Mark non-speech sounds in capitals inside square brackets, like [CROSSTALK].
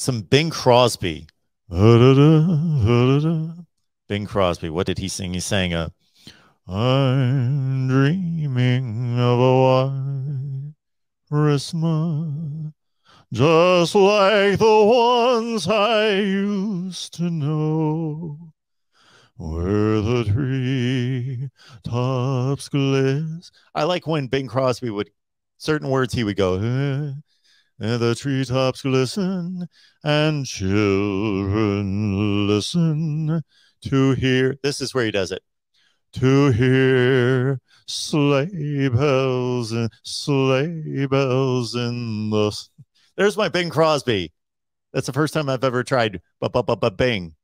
some Bing Crosby. [LAUGHS] Bing Crosby, what did he sing? He sang a I'm dreaming of a white Christmas just like the ones I used to know, where the tree tops glisten. I like when Bing Crosby would certain words he would go, eh, and the treetops glisten, and children listen to hear. This is where he does it. To hear sleigh bells and sleigh bells in the. There's my Bing Crosby. That's the first time I've ever tried. Ba ba ba ba Bing.